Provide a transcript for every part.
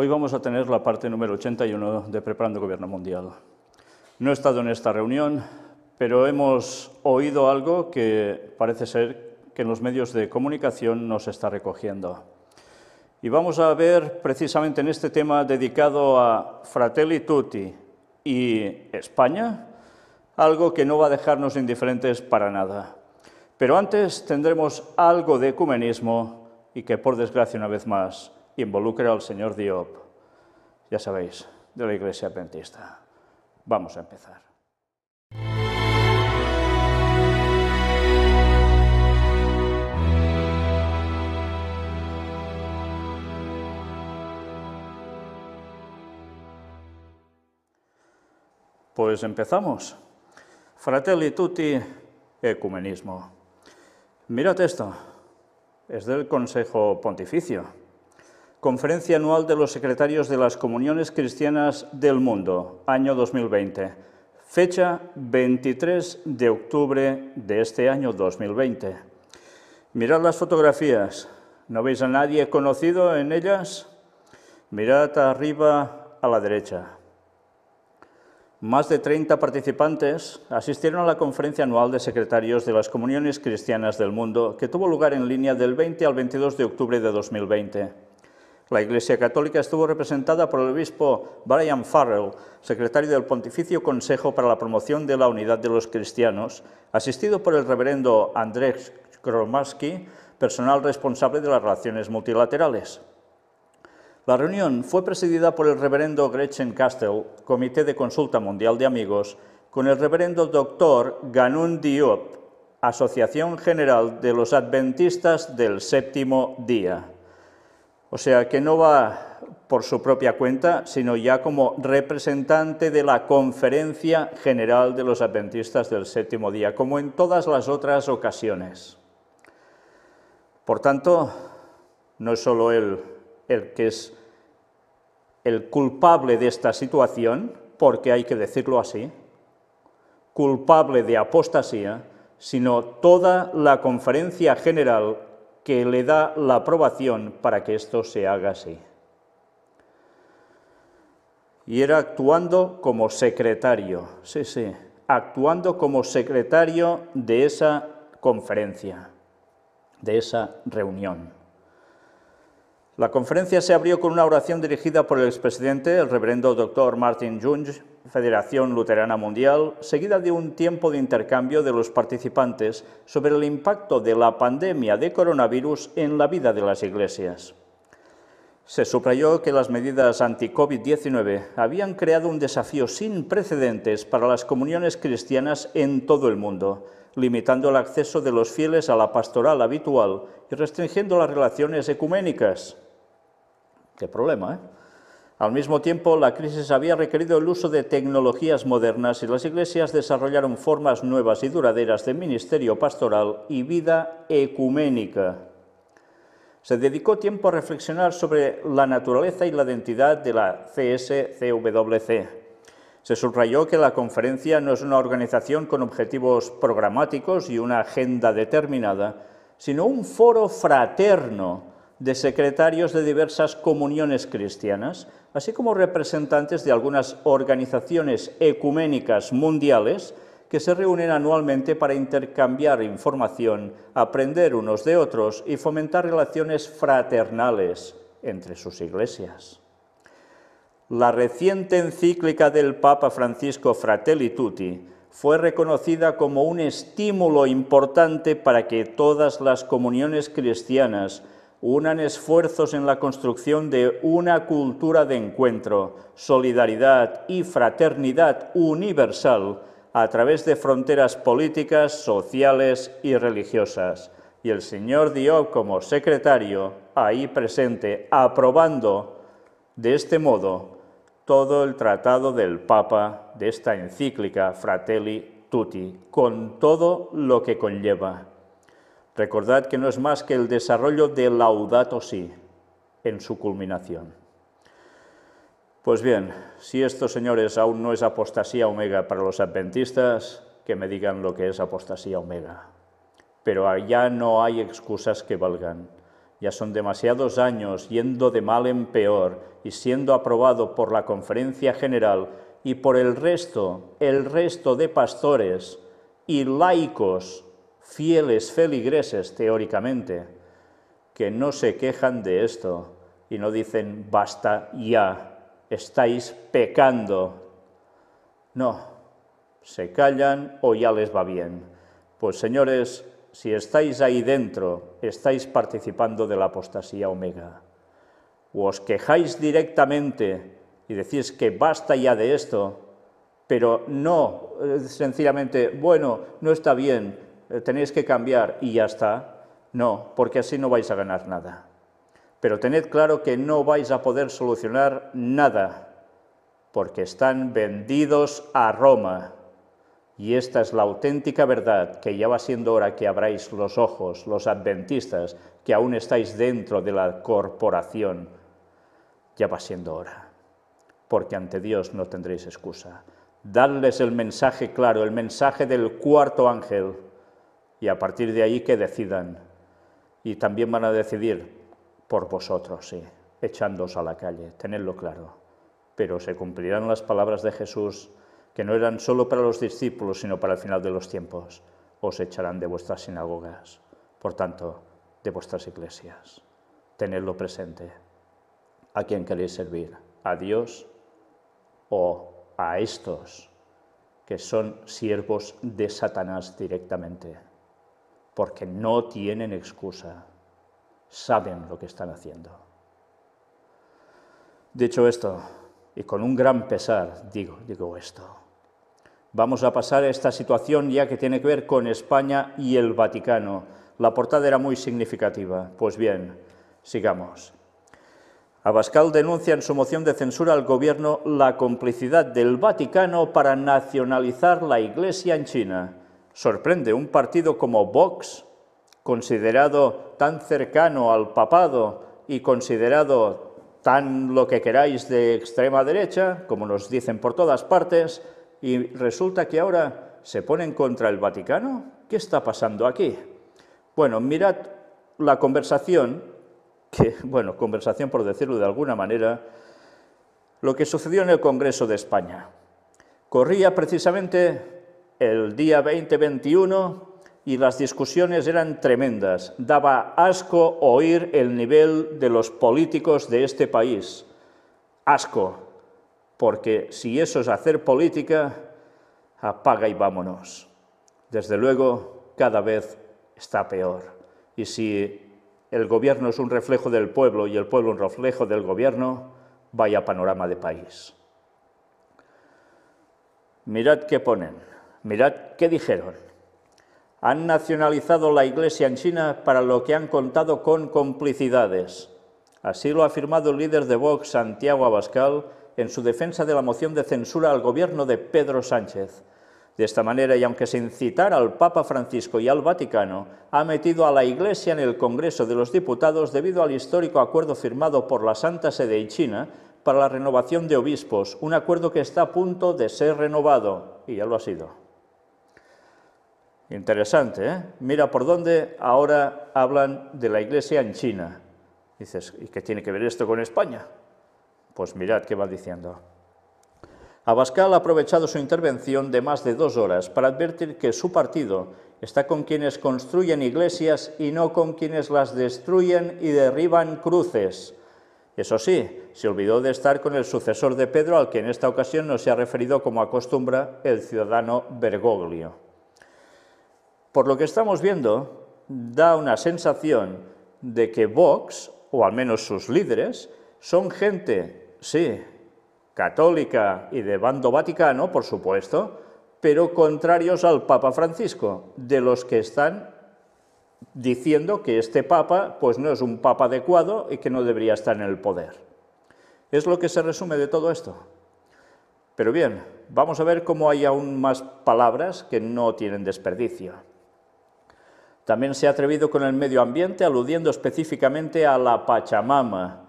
Hoy vamos a tener la parte número 81 de Preparando Gobierno Mundial. No he estado en esta reunión, pero hemos oído algo que parece ser que en los medios de comunicación nos está recogiendo. Y vamos a ver precisamente en este tema dedicado a Fratelli Tutti y España, algo que no va a dejarnos indiferentes para nada. Pero antes tendremos algo de ecumenismo y que, por desgracia, una vez más, involucra al señor Diop, ya sabéis, de la Iglesia pentista. Vamos a empezar. Pues empezamos. Fratelli tutti, ecumenismo. Mirad esto, es del Consejo Pontificio Conferencia Anual de los Secretarios de las Comuniones Cristianas del Mundo, año 2020. Fecha 23 de octubre de este año 2020. Mirad las fotografías. ¿No veis a nadie conocido en ellas? Mirad arriba a la derecha. Más de 30 participantes asistieron a la conferencia anual de secretarios de las comuniones cristianas del mundo, que tuvo lugar en línea del 20 al 22 de octubre de 2020. La Iglesia Católica estuvo representada por el obispo Brian Farrell, secretario del Pontificio Consejo para la Promoción de la Unidad de los Cristianos, asistido por el reverendo Andrzej Kromaski, personal responsable de las relaciones multilaterales. La reunión fue presidida por el reverendo Gretchen Castle, Comité de Consulta Mundial de Amigos, con el reverendo doctor Ganun Diop, Asociación General de los Adventistas del Séptimo Día. O sea, que no va por su propia cuenta, sino ya como representante de la Conferencia General de los Adventistas del Séptimo Día, como en todas las otras ocasiones. Por tanto, no es solo él el que es el culpable de esta situación, porque hay que decirlo así, culpable de apostasía, sino toda la Conferencia General que le da la aprobación para que esto se haga así. Y era actuando como secretario, sí, sí, actuando como secretario de esa conferencia, de esa reunión. La conferencia se abrió con una oración dirigida por el expresidente, el reverendo doctor Martin Junge, Federación Luterana Mundial, seguida de un tiempo de intercambio de los participantes sobre el impacto de la pandemia de coronavirus en la vida de las iglesias. Se subrayó que las medidas anti-COVID-19 habían creado un desafío sin precedentes para las comuniones cristianas en todo el mundo, limitando el acceso de los fieles a la pastoral habitual y restringiendo las relaciones ecuménicas. Qué problema, ¿eh? Al mismo tiempo, la crisis había requerido el uso de tecnologías modernas y las iglesias desarrollaron formas nuevas y duraderas de ministerio pastoral y vida ecuménica. Se dedicó tiempo a reflexionar sobre la naturaleza y la identidad de la CSCWC. Se subrayó que la conferencia no es una organización con objetivos programáticos y una agenda determinada, sino un foro fraterno de secretarios de diversas comuniones cristianas, así como representantes de algunas organizaciones ecuménicas mundiales que se reúnen anualmente para intercambiar información, aprender unos de otros y fomentar relaciones fraternales entre sus iglesias. La reciente encíclica del Papa Francisco Fratelli Tutti fue reconocida como un estímulo importante para que todas las comuniones cristianas unan esfuerzos en la construcción de una cultura de encuentro, solidaridad y fraternidad universal a través de fronteras políticas, sociales y religiosas. Y el señor Diop como secretario, ahí presente, aprobando de este modo todo el tratado del Papa de esta encíclica Fratelli Tutti, con todo lo que conlleva. Recordad que no es más que el desarrollo de Laudato Si en su culminación. Pues bien, si esto, señores, aún no es apostasía omega para los adventistas, que me digan lo que es apostasía omega. Pero ya no hay excusas que valgan. Ya son demasiados años yendo de mal en peor y siendo aprobado por la Conferencia General y por el resto, el resto de pastores y laicos fieles feligreses teóricamente, que no se quejan de esto y no dicen, basta ya, estáis pecando. No, se callan o ya les va bien. Pues señores, si estáis ahí dentro, estáis participando de la apostasía omega. O os quejáis directamente y decís que basta ya de esto, pero no eh, sencillamente, bueno, no está bien, eh, tenéis que cambiar y ya está. No, porque así no vais a ganar nada. Pero tened claro que no vais a poder solucionar nada, porque están vendidos a Roma. Y esta es la auténtica verdad, que ya va siendo hora que abráis los ojos, los adventistas, que aún estáis dentro de la corporación. Ya va siendo hora, porque ante Dios no tendréis excusa. Dadles el mensaje claro, el mensaje del cuarto ángel y a partir de ahí que decidan. Y también van a decidir por vosotros, sí, echándoos a la calle, tenedlo claro. Pero se cumplirán las palabras de Jesús, que no eran solo para los discípulos, sino para el final de los tiempos. Os echarán de vuestras sinagogas, por tanto, de vuestras iglesias. Tenedlo presente. ¿A quién queréis servir? ¿A Dios o a estos que son siervos de Satanás directamente? porque no tienen excusa, saben lo que están haciendo. Dicho esto, y con un gran pesar digo, digo esto, vamos a pasar a esta situación ya que tiene que ver con España y el Vaticano. La portada era muy significativa. Pues bien, sigamos. Abascal denuncia en su moción de censura al gobierno la complicidad del Vaticano para nacionalizar la Iglesia en China. Sorprende un partido como Vox, considerado tan cercano al papado y considerado tan lo que queráis de extrema derecha, como nos dicen por todas partes, y resulta que ahora se ponen contra el Vaticano. ¿Qué está pasando aquí? Bueno, mirad la conversación, que, bueno, conversación por decirlo de alguna manera, lo que sucedió en el Congreso de España. Corría precisamente el día 2021 y las discusiones eran tremendas. Daba asco oír el nivel de los políticos de este país. Asco, porque si eso es hacer política, apaga y vámonos. Desde luego, cada vez está peor. Y si el gobierno es un reflejo del pueblo y el pueblo un reflejo del gobierno, vaya panorama de país. Mirad qué ponen. Mirad qué dijeron. Han nacionalizado la Iglesia en China para lo que han contado con complicidades. Así lo ha afirmado el líder de Vox, Santiago Abascal, en su defensa de la moción de censura al gobierno de Pedro Sánchez. De esta manera, y aunque sin citar al Papa Francisco y al Vaticano, ha metido a la Iglesia en el Congreso de los Diputados debido al histórico acuerdo firmado por la Santa Sede y China para la renovación de obispos, un acuerdo que está a punto de ser renovado, y ya lo ha sido. Interesante, ¿eh? Mira por dónde ahora hablan de la iglesia en China. Dices, ¿y qué tiene que ver esto con España? Pues mirad qué va diciendo. Abascal ha aprovechado su intervención de más de dos horas para advertir que su partido está con quienes construyen iglesias y no con quienes las destruyen y derriban cruces. Eso sí, se olvidó de estar con el sucesor de Pedro, al que en esta ocasión no se ha referido como acostumbra el ciudadano Bergoglio. Por lo que estamos viendo, da una sensación de que Vox, o al menos sus líderes, son gente, sí, católica y de bando vaticano, por supuesto, pero contrarios al Papa Francisco, de los que están diciendo que este Papa pues no es un Papa adecuado y que no debería estar en el poder. Es lo que se resume de todo esto. Pero bien, vamos a ver cómo hay aún más palabras que no tienen desperdicio. También se ha atrevido con el medio ambiente, aludiendo específicamente a la Pachamama.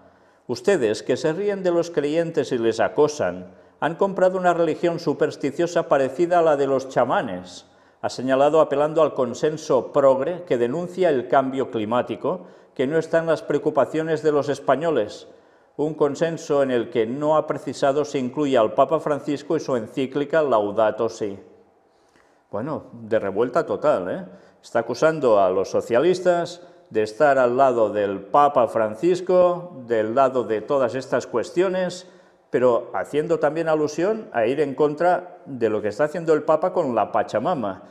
Ustedes, que se ríen de los creyentes y les acosan, han comprado una religión supersticiosa parecida a la de los chamanes, ha señalado apelando al consenso progre que denuncia el cambio climático, que no están las preocupaciones de los españoles, un consenso en el que no ha precisado se incluye al Papa Francisco y su encíclica Laudato Si. Bueno, de revuelta total, ¿eh? Está acusando a los socialistas de estar al lado del Papa Francisco, del lado de todas estas cuestiones, pero haciendo también alusión a ir en contra de lo que está haciendo el Papa con la Pachamama.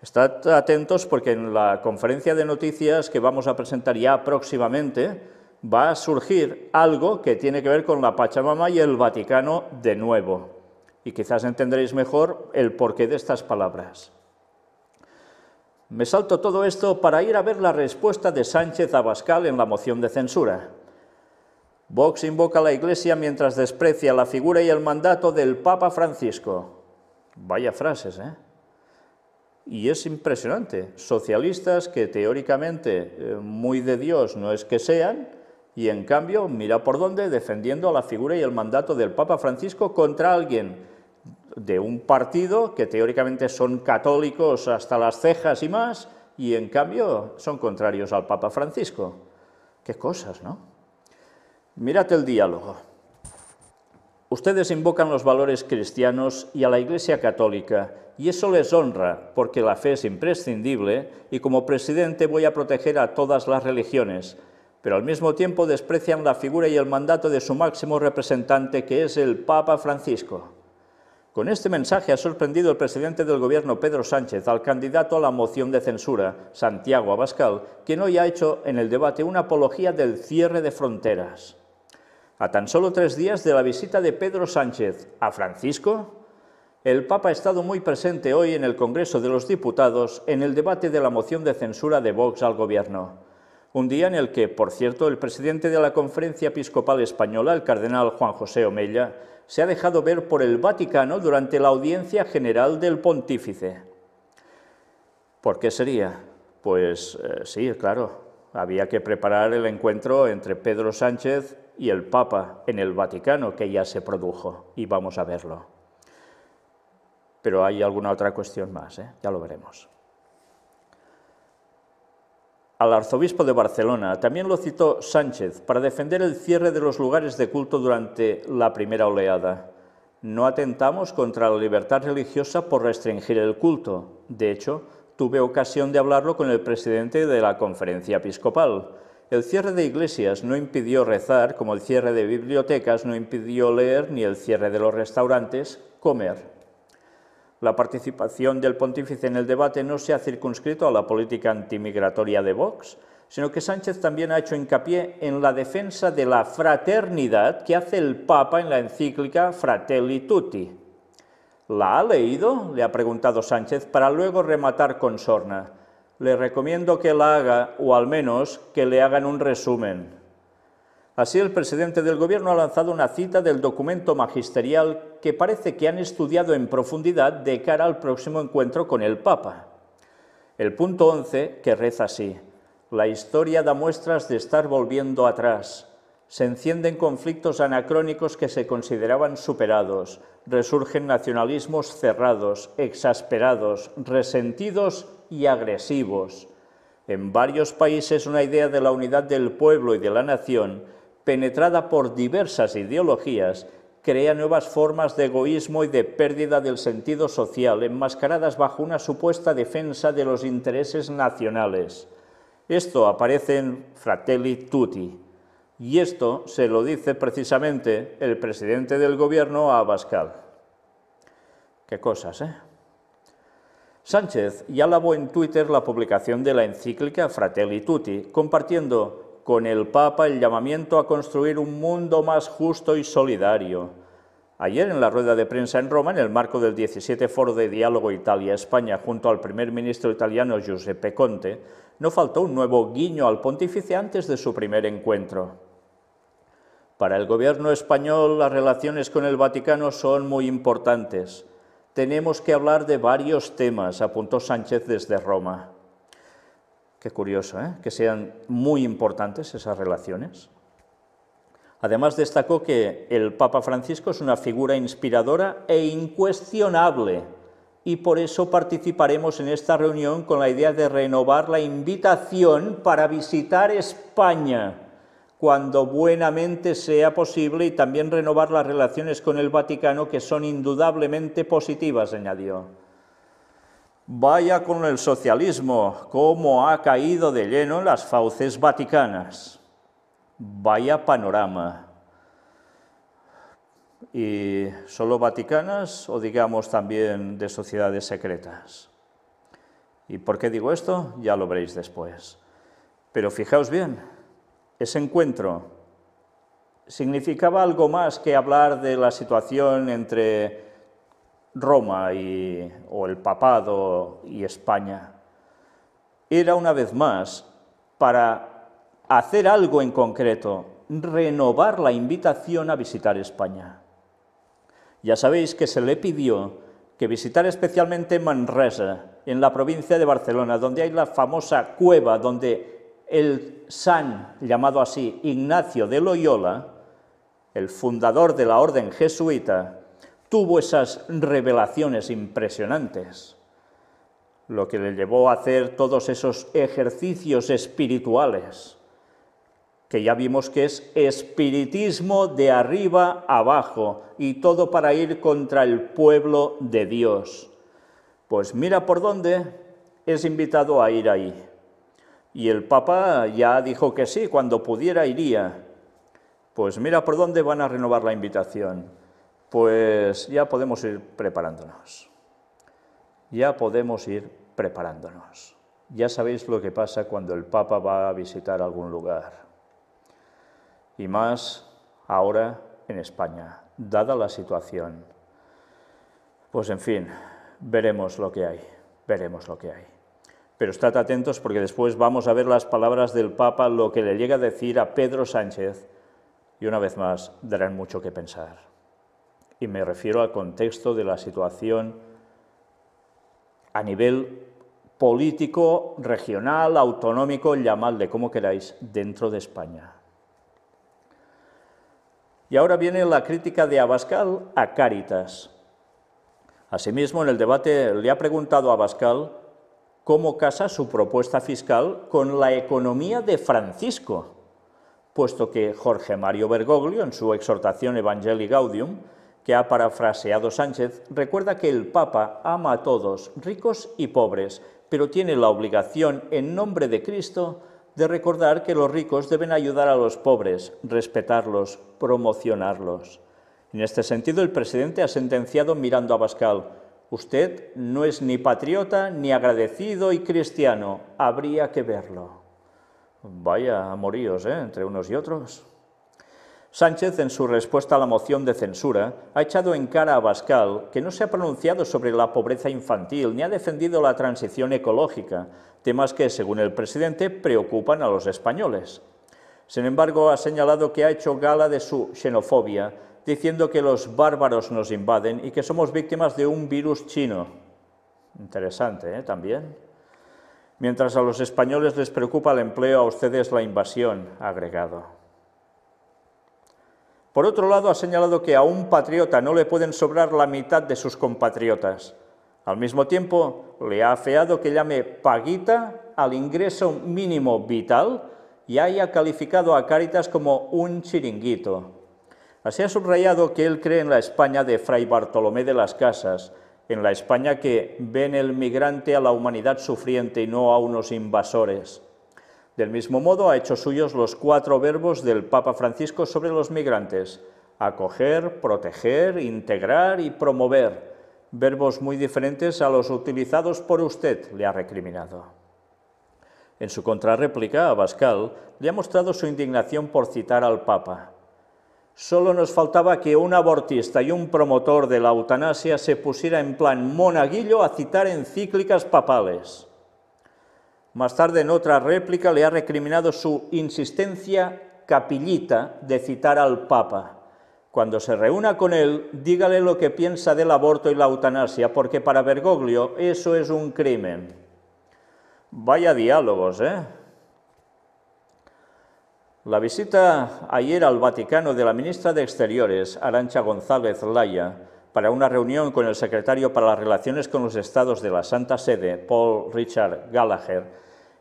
Estad atentos porque en la conferencia de noticias que vamos a presentar ya próximamente va a surgir algo que tiene que ver con la Pachamama y el Vaticano de nuevo. Y quizás entenderéis mejor el porqué de estas palabras. Me salto todo esto para ir a ver la respuesta de Sánchez Abascal en la moción de censura. Vox invoca a la Iglesia mientras desprecia la figura y el mandato del Papa Francisco. Vaya frases, ¿eh? Y es impresionante. Socialistas que teóricamente eh, muy de Dios no es que sean, y en cambio, mira por dónde, defendiendo a la figura y el mandato del Papa Francisco contra alguien de un partido que teóricamente son católicos hasta las cejas y más, y en cambio son contrarios al Papa Francisco. Qué cosas, ¿no? Mírate el diálogo. Ustedes invocan los valores cristianos y a la Iglesia Católica, y eso les honra, porque la fe es imprescindible, y como presidente voy a proteger a todas las religiones, pero al mismo tiempo desprecian la figura y el mandato de su máximo representante, que es el Papa Francisco. Con este mensaje ha sorprendido el presidente del Gobierno, Pedro Sánchez, al candidato a la moción de censura, Santiago Abascal, quien hoy ha hecho en el debate una apología del cierre de fronteras. A tan solo tres días de la visita de Pedro Sánchez a Francisco, el Papa ha estado muy presente hoy en el Congreso de los Diputados en el debate de la moción de censura de Vox al Gobierno. Un día en el que, por cierto, el presidente de la Conferencia Episcopal Española, el cardenal Juan José Omella, se ha dejado ver por el Vaticano durante la audiencia general del pontífice. ¿Por qué sería? Pues eh, sí, claro, había que preparar el encuentro entre Pedro Sánchez y el Papa en el Vaticano, que ya se produjo, y vamos a verlo. Pero hay alguna otra cuestión más, ¿eh? ya lo veremos al arzobispo de Barcelona. También lo citó Sánchez para defender el cierre de los lugares de culto durante la primera oleada. No atentamos contra la libertad religiosa por restringir el culto. De hecho, tuve ocasión de hablarlo con el presidente de la conferencia episcopal. El cierre de iglesias no impidió rezar, como el cierre de bibliotecas no impidió leer, ni el cierre de los restaurantes, comer. La participación del pontífice en el debate no se ha circunscrito a la política antimigratoria de Vox, sino que Sánchez también ha hecho hincapié en la defensa de la fraternidad que hace el Papa en la encíclica Fratelli Tutti. ¿La ha leído? le ha preguntado Sánchez para luego rematar con sorna. Le recomiendo que la haga o al menos que le hagan un resumen. Así, el presidente del Gobierno ha lanzado una cita del documento magisterial que parece que han estudiado en profundidad de cara al próximo encuentro con el Papa. El punto 11, que reza así, la historia da muestras de estar volviendo atrás. Se encienden conflictos anacrónicos que se consideraban superados, resurgen nacionalismos cerrados, exasperados, resentidos y agresivos. En varios países una idea de la unidad del pueblo y de la nación penetrada por diversas ideologías, crea nuevas formas de egoísmo y de pérdida del sentido social, enmascaradas bajo una supuesta defensa de los intereses nacionales. Esto aparece en Fratelli Tutti, y esto se lo dice precisamente el presidente del gobierno a Abascal. Qué cosas, ¿eh? Sánchez ya alabó en Twitter la publicación de la encíclica Fratelli Tutti, compartiendo con el Papa el llamamiento a construir un mundo más justo y solidario. Ayer, en la rueda de prensa en Roma, en el marco del 17 Foro de Diálogo Italia-España, junto al primer ministro italiano Giuseppe Conte, no faltó un nuevo guiño al pontífice antes de su primer encuentro. Para el gobierno español, las relaciones con el Vaticano son muy importantes. Tenemos que hablar de varios temas, apuntó Sánchez desde Roma. Qué curioso, ¿eh? que sean muy importantes esas relaciones. Además destacó que el Papa Francisco es una figura inspiradora e incuestionable y por eso participaremos en esta reunión con la idea de renovar la invitación para visitar España cuando buenamente sea posible y también renovar las relaciones con el Vaticano que son indudablemente positivas, añadió. Vaya con el socialismo, cómo ha caído de lleno las fauces vaticanas. Vaya panorama. ¿Y solo vaticanas o digamos también de sociedades secretas? ¿Y por qué digo esto? Ya lo veréis después. Pero fijaos bien, ese encuentro significaba algo más que hablar de la situación entre Roma y, o el papado y España. Era una vez más para hacer algo en concreto, renovar la invitación a visitar España. Ya sabéis que se le pidió que visitara especialmente Manresa, en la provincia de Barcelona, donde hay la famosa cueva donde el san, llamado así Ignacio de Loyola, el fundador de la orden jesuita, tuvo esas revelaciones impresionantes, lo que le llevó a hacer todos esos ejercicios espirituales, que ya vimos que es espiritismo de arriba abajo, y todo para ir contra el pueblo de Dios. Pues mira por dónde es invitado a ir ahí. Y el Papa ya dijo que sí, cuando pudiera iría. Pues mira por dónde van a renovar la invitación pues ya podemos ir preparándonos. Ya podemos ir preparándonos. Ya sabéis lo que pasa cuando el Papa va a visitar algún lugar. Y más ahora en España, dada la situación. Pues en fin, veremos lo que hay, veremos lo que hay. Pero estad atentos porque después vamos a ver las palabras del Papa, lo que le llega a decir a Pedro Sánchez, y una vez más darán mucho que pensar y me refiero al contexto de la situación a nivel político, regional, autonómico, llamadle como queráis, dentro de España. Y ahora viene la crítica de Abascal a Cáritas. Asimismo, en el debate le ha preguntado a Abascal cómo casa su propuesta fiscal con la economía de Francisco, puesto que Jorge Mario Bergoglio, en su exhortación Evangelii Gaudium, que ha parafraseado Sánchez, recuerda que el Papa ama a todos, ricos y pobres, pero tiene la obligación, en nombre de Cristo, de recordar que los ricos deben ayudar a los pobres, respetarlos, promocionarlos. En este sentido, el presidente ha sentenciado mirando a Pascal, usted no es ni patriota, ni agradecido y cristiano, habría que verlo. Vaya amoríos, ¿eh? entre unos y otros. Sánchez, en su respuesta a la moción de censura, ha echado en cara a Bascal que no se ha pronunciado sobre la pobreza infantil ni ha defendido la transición ecológica, temas que, según el presidente, preocupan a los españoles. Sin embargo, ha señalado que ha hecho gala de su xenofobia, diciendo que los bárbaros nos invaden y que somos víctimas de un virus chino. Interesante, ¿eh? También. Mientras a los españoles les preocupa el empleo, a ustedes la invasión, agregado. Por otro lado, ha señalado que a un patriota no le pueden sobrar la mitad de sus compatriotas. Al mismo tiempo, le ha afeado que llame paguita al ingreso mínimo vital y haya calificado a Cáritas como un chiringuito. Así ha subrayado que él cree en la España de Fray Bartolomé de las Casas, en la España que ven el migrante a la humanidad sufriente y no a unos invasores. Del mismo modo, ha hecho suyos los cuatro verbos del Papa Francisco sobre los migrantes, acoger, proteger, integrar y promover, verbos muy diferentes a los utilizados por usted, le ha recriminado. En su contrarréplica, Abascal le ha mostrado su indignación por citar al Papa. Solo nos faltaba que un abortista y un promotor de la eutanasia se pusiera en plan monaguillo a citar encíclicas papales. Más tarde, en otra réplica, le ha recriminado su insistencia capillita de citar al Papa. Cuando se reúna con él, dígale lo que piensa del aborto y la eutanasia, porque para Bergoglio eso es un crimen. Vaya diálogos, ¿eh? La visita ayer al Vaticano de la ministra de Exteriores, Arancha González Laya, para una reunión con el secretario para las relaciones con los estados de la Santa Sede, Paul Richard Gallagher,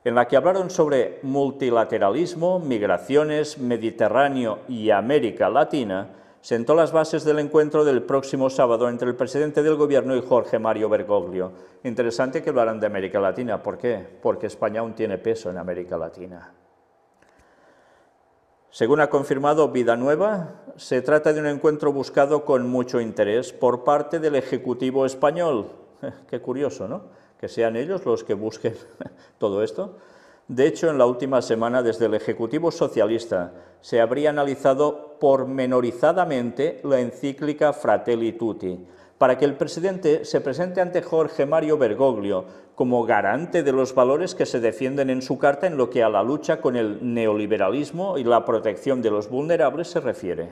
en la que hablaron sobre multilateralismo, migraciones, Mediterráneo y América Latina, sentó las bases del encuentro del próximo sábado entre el presidente del gobierno y Jorge Mario Bergoglio. Interesante que hablaran de América Latina. ¿Por qué? Porque España aún tiene peso en América Latina. Según ha confirmado Vida Nueva, se trata de un encuentro buscado con mucho interés por parte del Ejecutivo español. Qué curioso, ¿no? Que sean ellos los que busquen todo esto. De hecho, en la última semana, desde el Ejecutivo Socialista, se habría analizado pormenorizadamente la encíclica Fratelli Tutti, para que el presidente se presente ante Jorge Mario Bergoglio como garante de los valores que se defienden en su carta en lo que a la lucha con el neoliberalismo y la protección de los vulnerables se refiere.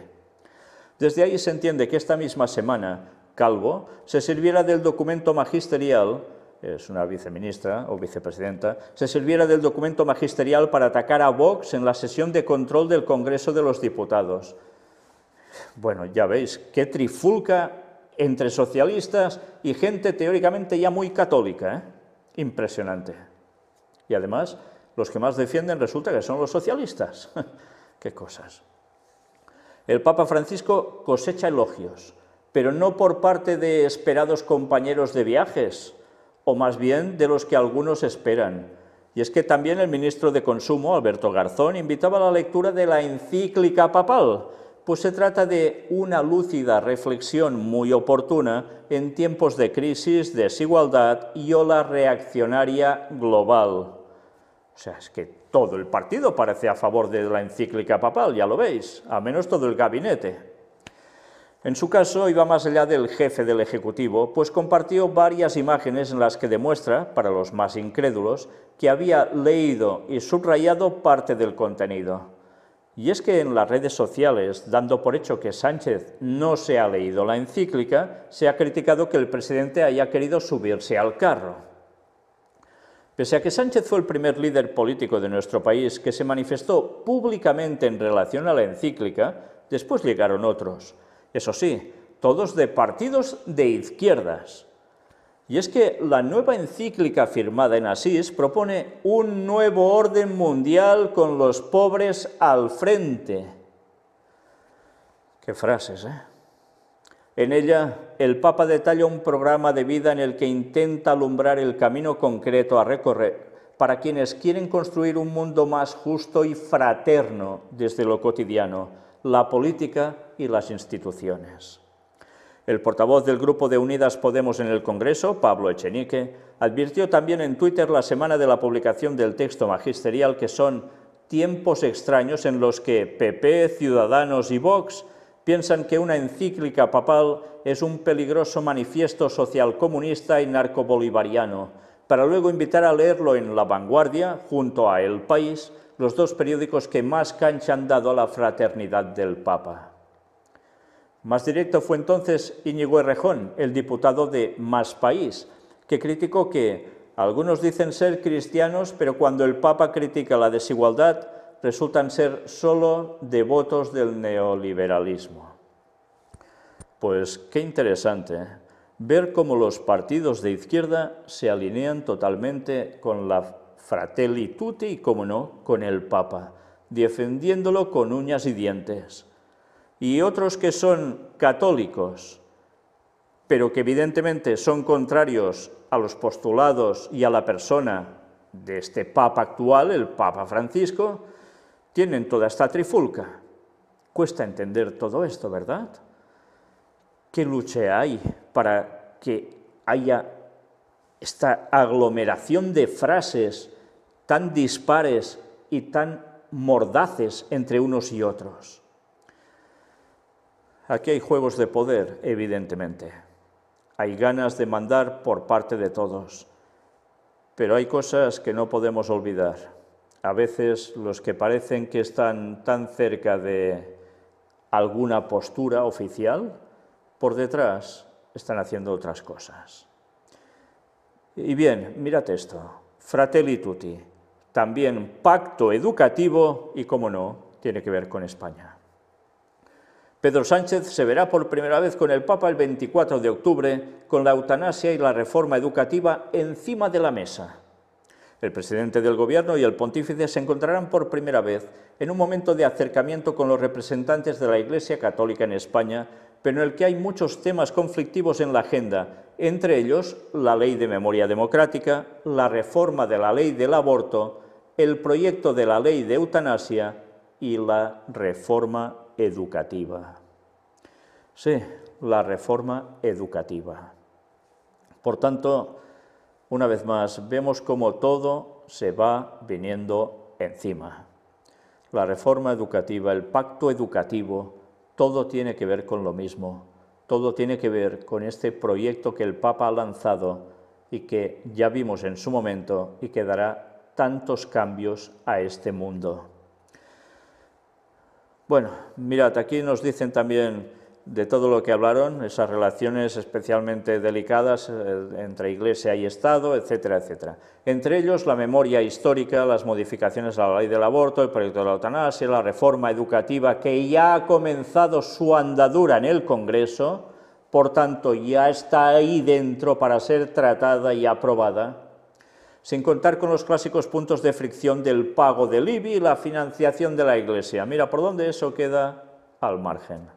Desde ahí se entiende que esta misma semana, Calvo se sirviera del documento magisterial es una viceministra o vicepresidenta, se sirviera del documento magisterial para atacar a Vox en la sesión de control del Congreso de los Diputados. Bueno, ya veis, qué trifulca entre socialistas y gente teóricamente ya muy católica. ¿eh? Impresionante. Y además, los que más defienden resulta que son los socialistas. Qué cosas. El Papa Francisco cosecha elogios, pero no por parte de esperados compañeros de viajes, o más bien de los que algunos esperan. Y es que también el ministro de Consumo, Alberto Garzón, invitaba a la lectura de la encíclica papal, pues se trata de una lúcida reflexión muy oportuna en tiempos de crisis, desigualdad y ola reaccionaria global. O sea, es que todo el partido parece a favor de la encíclica papal, ya lo veis, a menos todo el gabinete. En su caso, iba más allá del jefe del Ejecutivo, pues compartió varias imágenes en las que demuestra, para los más incrédulos, que había leído y subrayado parte del contenido. Y es que en las redes sociales, dando por hecho que Sánchez no se ha leído la encíclica, se ha criticado que el presidente haya querido subirse al carro. Pese a que Sánchez fue el primer líder político de nuestro país que se manifestó públicamente en relación a la encíclica, después llegaron otros. Eso sí, todos de partidos de izquierdas. Y es que la nueva encíclica firmada en Asís propone un nuevo orden mundial con los pobres al frente. Qué frases, ¿eh? En ella, el Papa detalla un programa de vida en el que intenta alumbrar el camino concreto a recorrer para quienes quieren construir un mundo más justo y fraterno desde lo cotidiano, la política y las instituciones. El portavoz del grupo de Unidas Podemos en el Congreso, Pablo Echenique, advirtió también en Twitter la semana de la publicación del texto magisterial que son tiempos extraños en los que PP, Ciudadanos y Vox piensan que una encíclica papal es un peligroso manifiesto social comunista y narcobolivariano, para luego invitar a leerlo en La Vanguardia, junto a El País, los dos periódicos que más cancha han dado a la fraternidad del Papa. Más directo fue entonces Íñigo Errejón, el diputado de Más País, que criticó que algunos dicen ser cristianos, pero cuando el Papa critica la desigualdad, resultan ser solo devotos del neoliberalismo. Pues qué interesante ¿eh? ver cómo los partidos de izquierda se alinean totalmente con la Fratelli Tutti y, como no, con el Papa, defendiéndolo con uñas y dientes y otros que son católicos, pero que evidentemente son contrarios a los postulados y a la persona de este Papa actual, el Papa Francisco, tienen toda esta trifulca. Cuesta entender todo esto, ¿verdad? ¿Qué lucha hay para que haya esta aglomeración de frases tan dispares y tan mordaces entre unos y otros? Aquí hay juegos de poder, evidentemente. Hay ganas de mandar por parte de todos. Pero hay cosas que no podemos olvidar. A veces los que parecen que están tan cerca de alguna postura oficial, por detrás están haciendo otras cosas. Y bien, mirad esto. Fratelli Tutti, también pacto educativo y, como no, tiene que ver con España. Pedro Sánchez se verá por primera vez con el Papa el 24 de octubre, con la eutanasia y la reforma educativa encima de la mesa. El presidente del Gobierno y el pontífice se encontrarán por primera vez en un momento de acercamiento con los representantes de la Iglesia Católica en España, pero en el que hay muchos temas conflictivos en la agenda, entre ellos la ley de memoria democrática, la reforma de la ley del aborto, el proyecto de la ley de eutanasia y la reforma educativa. Sí, la reforma educativa. Por tanto, una vez más, vemos cómo todo se va viniendo encima. La reforma educativa, el pacto educativo, todo tiene que ver con lo mismo, todo tiene que ver con este proyecto que el Papa ha lanzado y que ya vimos en su momento y que dará tantos cambios a este mundo. Bueno, mirad, aquí nos dicen también de todo lo que hablaron, esas relaciones especialmente delicadas eh, entre Iglesia y Estado, etcétera, etcétera. Entre ellos, la memoria histórica, las modificaciones a la ley del aborto, el proyecto de la eutanasia, la reforma educativa que ya ha comenzado su andadura en el Congreso, por tanto, ya está ahí dentro para ser tratada y aprobada sin contar con los clásicos puntos de fricción del pago del IBI y la financiación de la Iglesia. Mira por dónde eso queda al margen.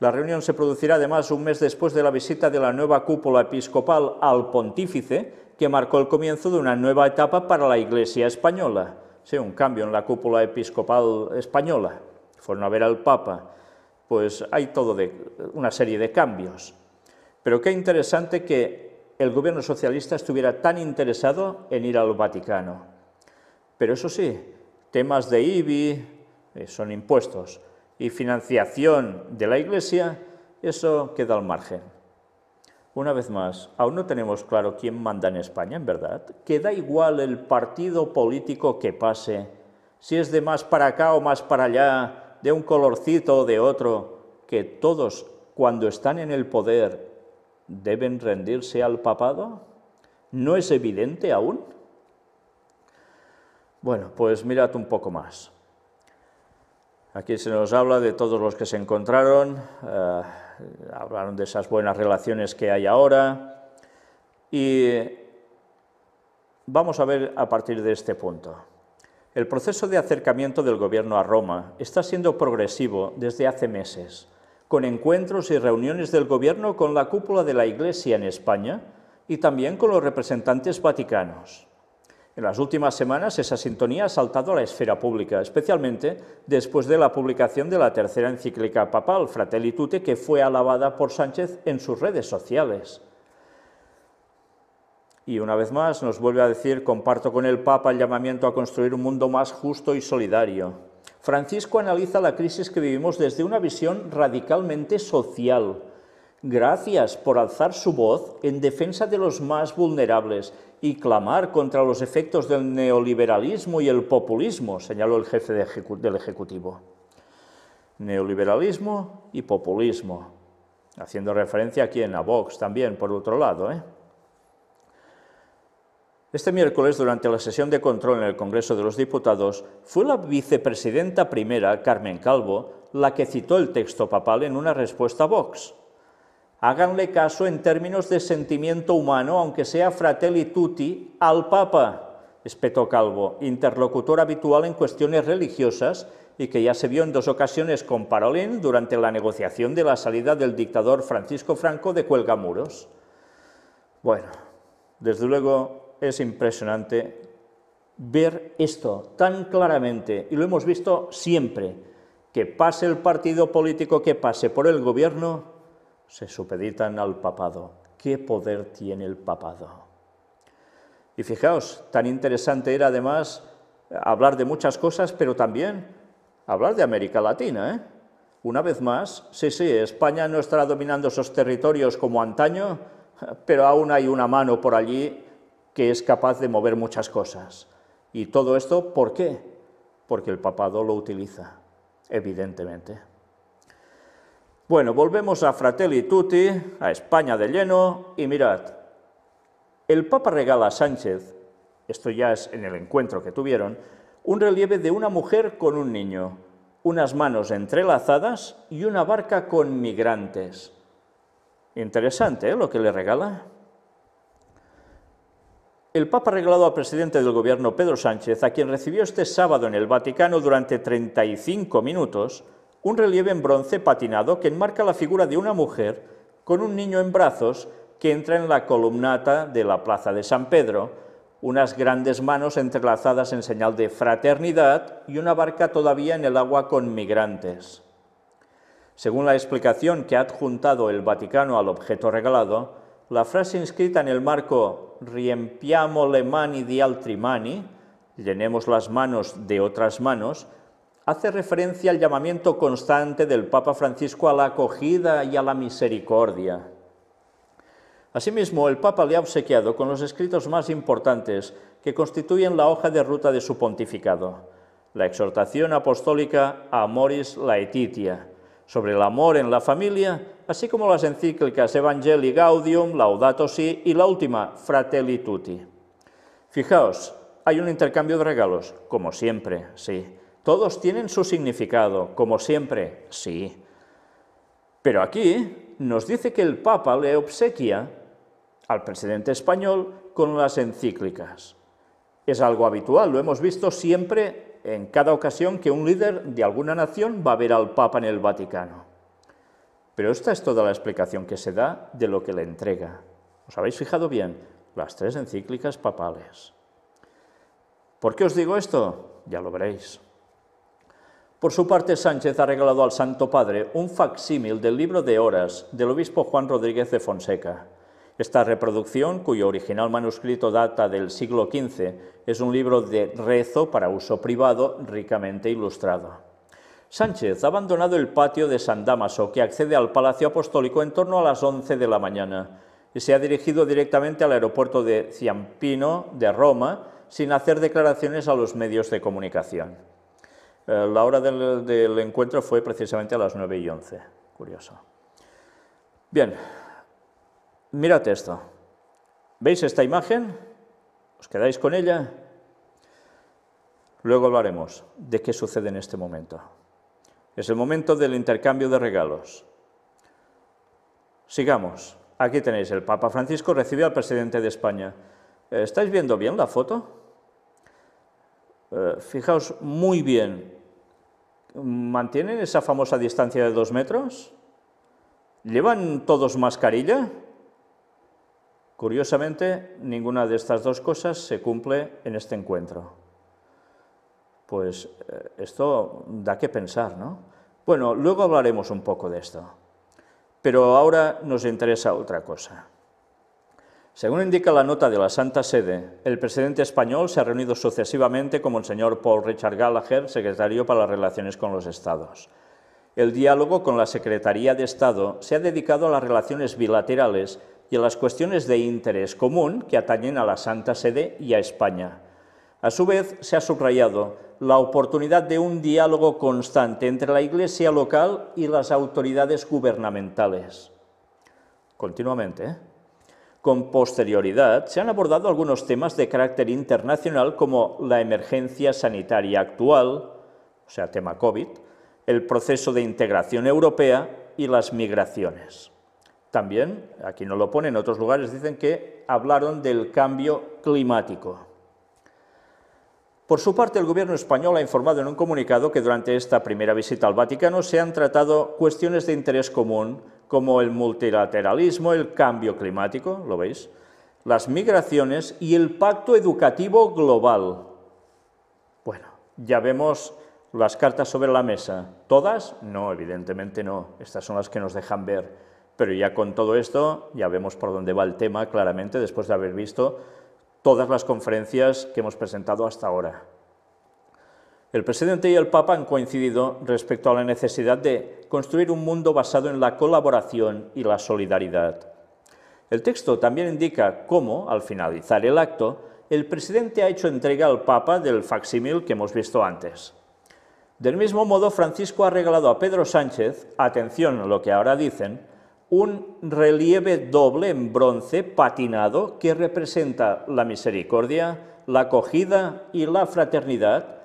La reunión se producirá además un mes después de la visita de la nueva cúpula episcopal al pontífice, que marcó el comienzo de una nueva etapa para la Iglesia española. Sí, un cambio en la cúpula episcopal española. Fueron a ver al Papa. Pues hay todo de, una serie de cambios. Pero qué interesante que el gobierno socialista estuviera tan interesado en ir al Vaticano. Pero eso sí, temas de IBI, eh, son impuestos, y financiación de la Iglesia, eso queda al margen. Una vez más, aún no tenemos claro quién manda en España, en verdad. Queda igual el partido político que pase, si es de más para acá o más para allá, de un colorcito o de otro, que todos, cuando están en el poder deben rendirse al papado? ¿No es evidente aún? Bueno, pues mirad un poco más. Aquí se nos habla de todos los que se encontraron, eh, hablaron de esas buenas relaciones que hay ahora y vamos a ver a partir de este punto. El proceso de acercamiento del gobierno a Roma está siendo progresivo desde hace meses con encuentros y reuniones del gobierno con la cúpula de la Iglesia en España y también con los representantes vaticanos. En las últimas semanas esa sintonía ha saltado a la esfera pública, especialmente después de la publicación de la tercera encíclica papal, Fratelli que fue alabada por Sánchez en sus redes sociales. Y una vez más nos vuelve a decir, comparto con el Papa el llamamiento a construir un mundo más justo y solidario. Francisco analiza la crisis que vivimos desde una visión radicalmente social. Gracias por alzar su voz en defensa de los más vulnerables y clamar contra los efectos del neoliberalismo y el populismo, señaló el jefe del Ejecutivo. Neoliberalismo y populismo, haciendo referencia aquí en la Vox también, por otro lado. ¿eh? Este miércoles, durante la sesión de control en el Congreso de los Diputados, fue la vicepresidenta primera, Carmen Calvo, la que citó el texto papal en una respuesta a Vox. Háganle caso en términos de sentimiento humano, aunque sea fratelli tutti, al Papa, espetó Calvo, interlocutor habitual en cuestiones religiosas y que ya se vio en dos ocasiones con Parolin durante la negociación de la salida del dictador Francisco Franco de Cuelgamuros. Bueno, desde luego es impresionante ver esto tan claramente, y lo hemos visto siempre, que pase el partido político que pase por el gobierno, se supeditan al papado. ¿Qué poder tiene el papado? Y fijaos, tan interesante era además hablar de muchas cosas, pero también hablar de América Latina. ¿eh? Una vez más, sí, sí, España no estará dominando esos territorios como antaño, pero aún hay una mano por allí que es capaz de mover muchas cosas. ¿Y todo esto por qué? Porque el papado lo utiliza, evidentemente. Bueno, volvemos a Fratelli Tutti, a España de lleno, y mirad, el Papa regala a Sánchez, esto ya es en el encuentro que tuvieron, un relieve de una mujer con un niño, unas manos entrelazadas y una barca con migrantes. Interesante ¿eh? lo que le regala. El Papa ha regalado al presidente del gobierno Pedro Sánchez, a quien recibió este sábado en el Vaticano durante 35 minutos, un relieve en bronce patinado que enmarca la figura de una mujer con un niño en brazos que entra en la columnata de la Plaza de San Pedro, unas grandes manos entrelazadas en señal de fraternidad y una barca todavía en el agua con migrantes. Según la explicación que ha adjuntado el Vaticano al objeto regalado, la frase inscrita en el marco riempiamo le mani di altri mani, llenemos las manos de otras manos, hace referencia al llamamiento constante del Papa Francisco a la acogida y a la misericordia. Asimismo, el Papa le ha obsequiado con los escritos más importantes que constituyen la hoja de ruta de su pontificado, la exhortación apostólica Amoris Laetitia, sobre el amor en la familia así como las encíclicas Evangelii Gaudium, Laudato Si y la última, Fratelli Tutti. Fijaos, hay un intercambio de regalos, como siempre, sí. Todos tienen su significado, como siempre, sí. Pero aquí nos dice que el Papa le obsequia al presidente español con las encíclicas. Es algo habitual, lo hemos visto siempre en cada ocasión que un líder de alguna nación va a ver al Papa en el Vaticano. Pero esta es toda la explicación que se da de lo que le entrega. ¿Os habéis fijado bien? Las tres encíclicas papales. ¿Por qué os digo esto? Ya lo veréis. Por su parte, Sánchez ha regalado al Santo Padre un facsímil del libro de horas del obispo Juan Rodríguez de Fonseca. Esta reproducción, cuyo original manuscrito data del siglo XV, es un libro de rezo para uso privado ricamente ilustrado. Sánchez ha abandonado el patio de San Damaso, que accede al Palacio Apostólico en torno a las 11 de la mañana, y se ha dirigido directamente al aeropuerto de Ciampino, de Roma, sin hacer declaraciones a los medios de comunicación. Eh, la hora del, encuentro fue precisamente a las 9 y 11, curioso. Bien, mirad esto. ¿Veis esta imagen? ¿Os quedáis con ella? Luego hablaremos de qué sucede en este momento. Es el momento del intercambio de regalos. Sigamos. Aquí tenéis, el Papa Francisco recibe al presidente de España. Eh, ¿Estáis viendo bien la foto? Eh, fijaos muy bien. ¿Mantienen esa famosa distancia de dos metros? ¿Llevan todos mascarilla? Curiosamente, ninguna de estas dos cosas se cumple en este encuentro. Pues eh, esto da que pensar, ¿no? Bueno, luego hablaremos un poco de esto, pero ahora nos interesa otra cosa. Según indica la nota de la Santa Sede, el presidente español se ha reunido sucesivamente con el señor Paul Richard Gallagher, secretario para las relaciones con los estados. El diálogo con la Secretaría de Estado se ha dedicado a las relaciones bilaterales y a las cuestiones de interés común que atañen a la Santa Sede y a España. A su vez, se ha subrayado la oportunidad de un diálogo constante entre la Iglesia local y las autoridades gubernamentales. Continuamente. ¿eh? Con posterioridad se han abordado algunos temas de carácter internacional como la emergencia sanitaria actual, o sea, tema COVID, el proceso de integración europea y las migraciones. También, aquí no lo pone en otros lugares dicen que hablaron del cambio climático. Por su parte, el gobierno español ha informado en un comunicado que durante esta primera visita al Vaticano se han tratado cuestiones de interés común como el multilateralismo, el cambio climático, ¿lo veis? Las migraciones y el pacto educativo global. Bueno, ya vemos las cartas sobre la mesa. ¿Todas? No, evidentemente no. Estas son las que nos dejan ver. Pero ya con todo esto, ya vemos por dónde va el tema claramente después de haber visto todas las conferencias que hemos presentado hasta ahora. El presidente y el Papa han coincidido respecto a la necesidad de construir un mundo basado en la colaboración y la solidaridad. El texto también indica cómo, al finalizar el acto, el presidente ha hecho entrega al Papa del facsímil que hemos visto antes. Del mismo modo, Francisco ha regalado a Pedro Sánchez, atención a lo que ahora dicen, un relieve doble en bronce patinado que representa la misericordia, la acogida y la fraternidad,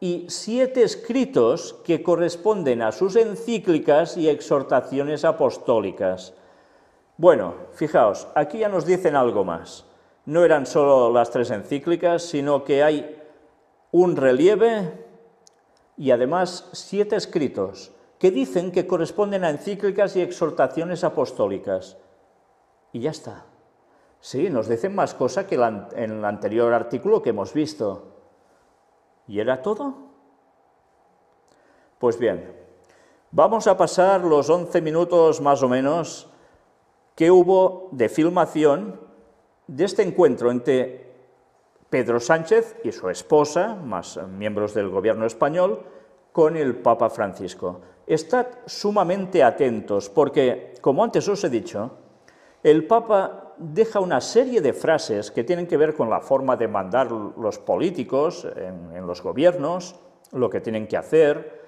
y siete escritos que corresponden a sus encíclicas y exhortaciones apostólicas. Bueno, fijaos, aquí ya nos dicen algo más. No eran solo las tres encíclicas, sino que hay un relieve y además siete escritos que dicen que corresponden a encíclicas y exhortaciones apostólicas. Y ya está. Sí, nos dicen más cosas que en el anterior artículo que hemos visto. ¿Y era todo? Pues bien, vamos a pasar los 11 minutos más o menos que hubo de filmación de este encuentro entre Pedro Sánchez y su esposa, más miembros del gobierno español, con el Papa Francisco. Estad sumamente atentos porque, como antes os he dicho, el Papa deja una serie de frases que tienen que ver con la forma de mandar los políticos en, los gobiernos, lo que tienen que hacer,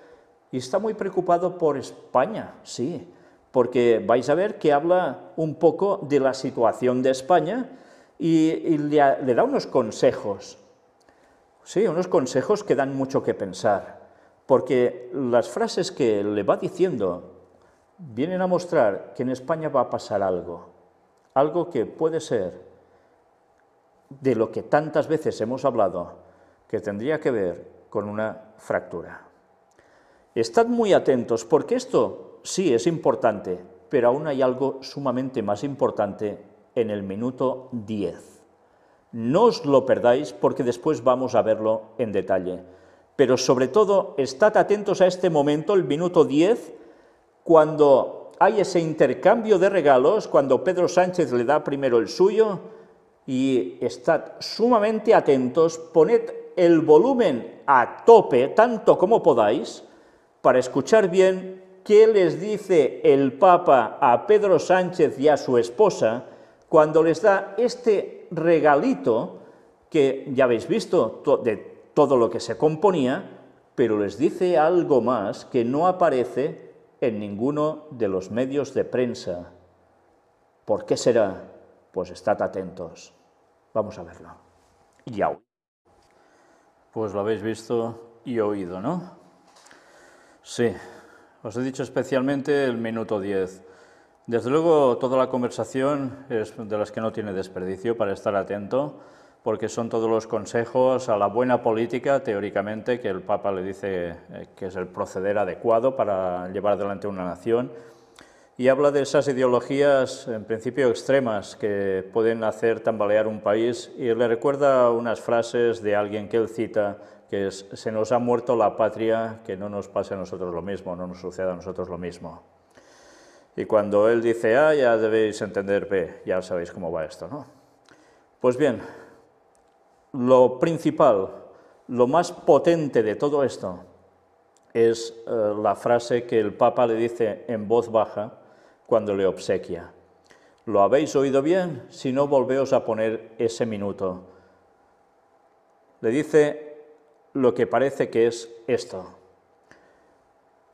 y está muy preocupado por España, sí, porque vais a ver que habla un poco de la situación de España y, le da unos consejos, sí, unos consejos que dan mucho que pensar porque las frases que le va diciendo vienen a mostrar que en España va a pasar algo, algo que puede ser de lo que tantas veces hemos hablado, que tendría que ver con una fractura. Estad muy atentos, porque esto sí es importante, pero aún hay algo sumamente más importante en el minuto 10. No os lo perdáis porque después vamos a verlo en detalle. Pero sobre todo, estad atentos a este momento, el minuto 10, cuando hay ese intercambio de regalos, cuando Pedro Sánchez le da primero el suyo, y estad sumamente atentos, poned el volumen a tope, tanto como podáis, para escuchar bien qué les dice el Papa a Pedro Sánchez y a su esposa cuando les da este regalito que ya habéis visto de todo lo que se componía, pero les dice algo más que no aparece en ninguno de los medios de prensa. ¿Por qué será? Pues estad atentos. Vamos a verlo. ya Pues lo habéis visto y oído, ¿no? Sí, os he dicho especialmente el minuto 10. Desde luego, toda la conversación es de las que no tiene desperdicio para estar atento porque son todos los consejos a la buena política, teóricamente, que el Papa le dice eh, que es el proceder adecuado para llevar adelante una nación. Y habla de esas ideologías, en principio extremas, que pueden hacer tambalear un país. Y le recuerda unas frases de alguien que él cita, que es, se nos ha muerto la patria, que no nos pase a nosotros lo mismo, no nos suceda a nosotros lo mismo. Y cuando él dice A, ah, ya debéis entender B, ya sabéis cómo va esto, ¿no? Pues bien, lo principal, lo más potente de todo esto es eh, la frase que el Papa le dice en voz baja cuando le obsequia. ¿Lo habéis oído bien? Si no, volveos a poner ese minuto. Le dice lo que parece que es esto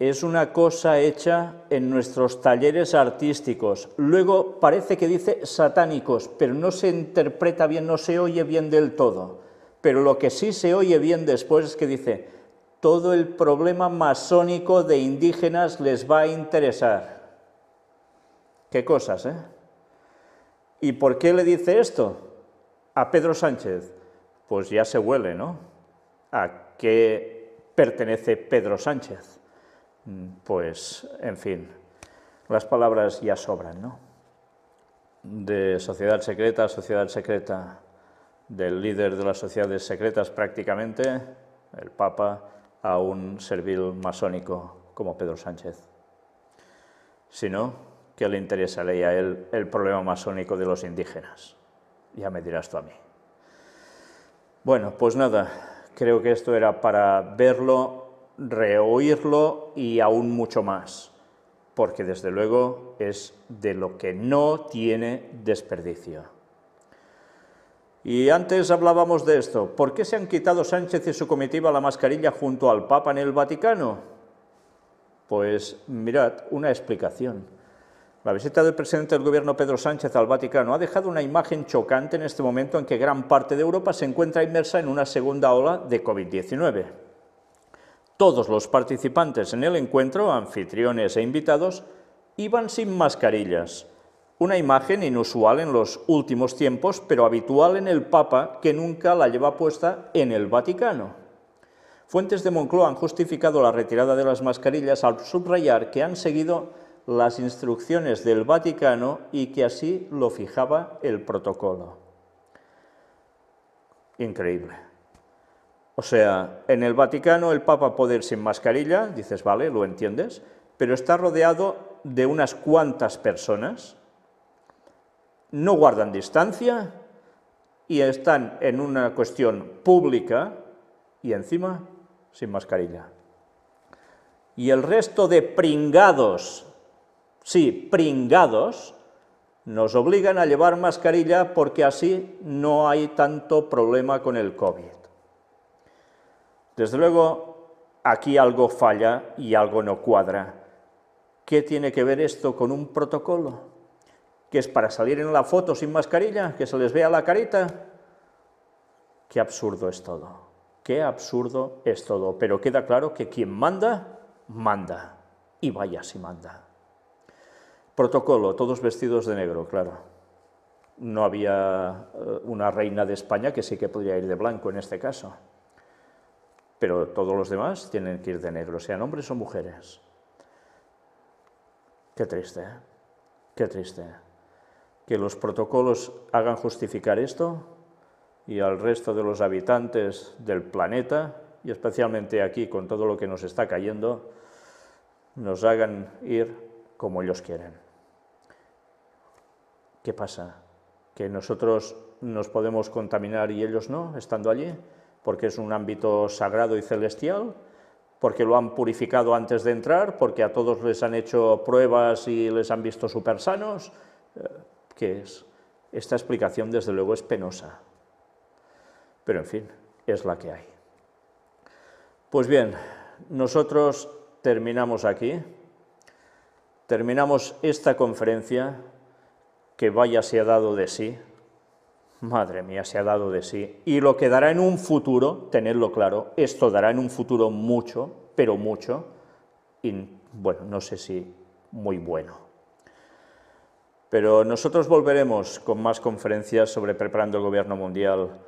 es una cosa hecha en nuestros talleres artísticos. Luego parece que dice satánicos, pero no se interpreta bien, no se oye bien del todo. Pero lo que sí se oye bien después es que dice, todo el problema masónico de indígenas les va a interesar. Qué cosas, ¿eh? ¿Y por qué le dice esto a Pedro Sánchez? Pues ya se huele, ¿no? A qué pertenece Pedro Sánchez Mm, pues, en fin, las palabras ya sobran, ¿no? De sociedad secreta a sociedad secreta, del líder de las sociedades secretas prácticamente, el Papa, a un servil masónico como Pedro Sánchez. Si no, ¿qué le interesa a él el problema masónico de los indígenas? Ya me dirás tú a mí. Bueno, pues nada, creo que esto era para verlo reoírlo y aún mucho más, porque desde luego es de lo que no tiene desperdicio. Y antes hablábamos de esto. ¿Por qué se han quitado Sánchez y su comitiva la mascarilla junto al Papa en el Vaticano? Pues mirad, una explicación. La visita del presidente del gobierno Pedro Sánchez al Vaticano ha dejado una imagen chocante en este momento en que gran parte de Europa se encuentra inmersa en una segunda ola de COVID-19. Todos los participantes en el encuentro, anfitriones e invitados, iban sin mascarillas. Una imagen inusual en los últimos tiempos, pero habitual en el Papa, que nunca la lleva puesta en el Vaticano. Fuentes de Moncloa han justificado la retirada de las mascarillas al subrayar que han seguido las instrucciones del Vaticano y que así lo fijaba el protocolo. Increíble. O sea, en el Vaticano el Papa puede ir sin mascarilla, dices, vale, lo entiendes, pero está rodeado de unas cuantas personas, no guardan distancia y están en una cuestión pública y encima sin mascarilla. Y el resto de pringados, sí, pringados, nos obligan a llevar mascarilla porque así no hay tanto problema con el COVID. Desde luego, aquí algo falla y algo no cuadra. ¿Qué tiene que ver esto con un protocolo? ¿Que es para salir en la foto sin mascarilla? ¿Que se les vea la carita? Qué absurdo es todo. Qué absurdo es todo. Pero queda claro que quien manda, manda. Y vaya si manda. Protocolo, todos vestidos de negro, claro. No había eh, una reina de España que sí que podría ir de blanco en este caso pero todos los demás tienen que ir de negro, sean hombres o mujeres. Qué triste, ¿eh? qué triste. Que los protocolos hagan justificar esto y al resto de los habitantes del planeta, y especialmente aquí con todo lo que nos está cayendo, nos hagan ir como ellos quieren. ¿Qué pasa? ¿Que nosotros nos podemos contaminar y ellos no, estando allí? porque es un ámbito sagrado y celestial, porque lo han purificado antes de entrar, porque a todos les han hecho pruebas y les han visto súper sanos, eh, que Esta explicación desde luego es penosa, pero en fin, es la que hay. Pues bien, nosotros terminamos aquí, terminamos esta conferencia que vaya se ha dado de sí, madre mía, se ha dado de sí. Y lo que dará en un futuro, tenerlo claro, esto dará en un futuro mucho, pero mucho, y bueno, no sé si muy bueno. Pero nosotros volveremos con más conferencias sobre preparando el gobierno mundial.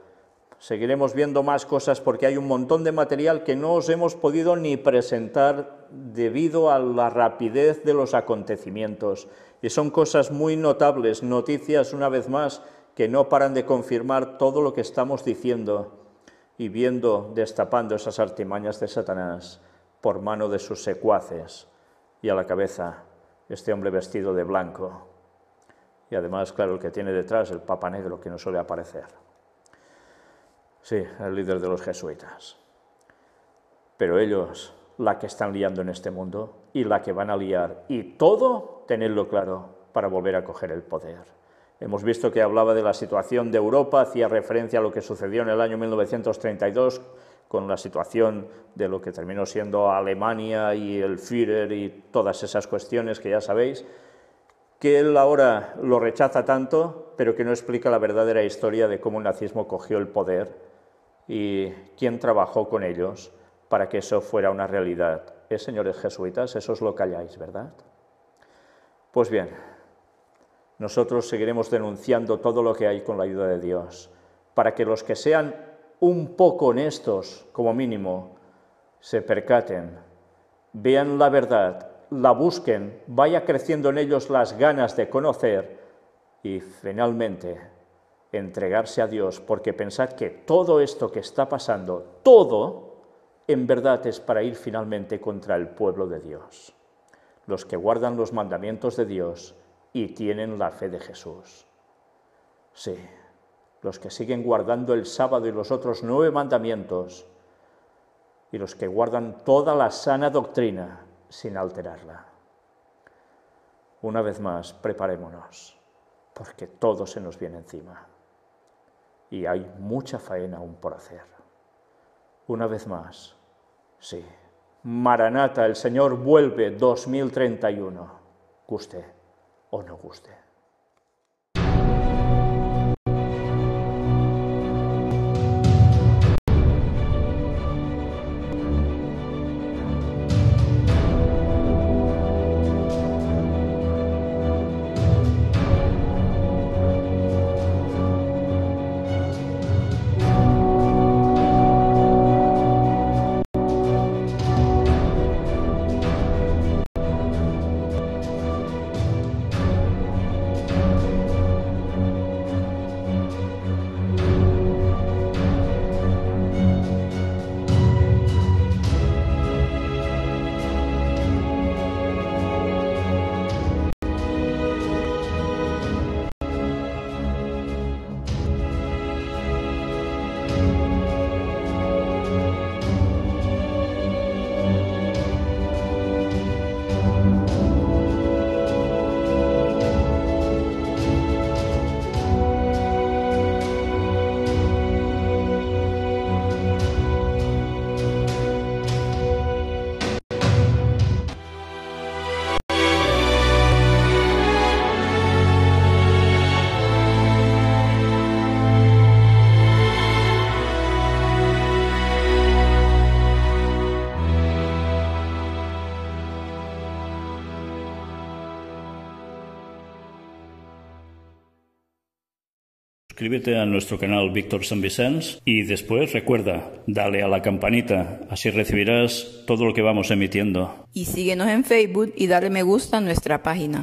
Seguiremos viendo más cosas porque hay un montón de material que no os hemos podido ni presentar debido a la rapidez de los acontecimientos. Y son cosas muy notables, noticias una vez más que no paran de confirmar todo lo que estamos diciendo y viendo destapando esas artimañas de Satanás por mano de sus secuaces y a la cabeza este hombre vestido de blanco y además, claro, el que tiene detrás el Papa Negro que no suele aparecer. Sí, el líder de los jesuitas. Pero ellos, la que están liando en este mundo y la que van a liar, y todo, tenerlo claro para volver a coger el poder. Hemos visto que hablaba de la situación de Europa, hacía referencia a lo que sucedió en el año 1932 con la situación de lo que terminó siendo Alemania y el Führer y todas esas cuestiones que ya sabéis, que él ahora lo rechaza tanto, pero que no explica la verdadera historia de cómo el nazismo cogió el poder y quién trabajó con ellos para que eso fuera una realidad. ¿Eh, señores jesuitas? Eso os lo calláis, ¿verdad? Pues bien, nosotros seguiremos denunciando todo lo que hay con la ayuda de Dios, para que los que sean un poco honestos, como mínimo, se percaten, vean la verdad, la busquen, vaya creciendo en ellos las ganas de conocer y finalmente entregarse a Dios, porque pensad que todo esto que está pasando, todo, en verdad es para ir finalmente contra el pueblo de Dios. Los que guardan los mandamientos de Dios, y tienen la fe de Jesús. Sí, los que siguen guardando el sábado y los otros nueve mandamientos, y los que guardan toda la sana doctrina sin alterarla. Una vez más, preparémonos, porque todo se nos viene encima. Y hay mucha faena aún por hacer. Una vez más, sí. Maranata, el Señor vuelve 2031. Guste o no guste. suscríbete a nuestro canal Víctor San Vicente y después recuerda, dale a la campanita, así recibirás todo lo que vamos emitiendo. Y síguenos en Facebook y dale me gusta a nuestra página.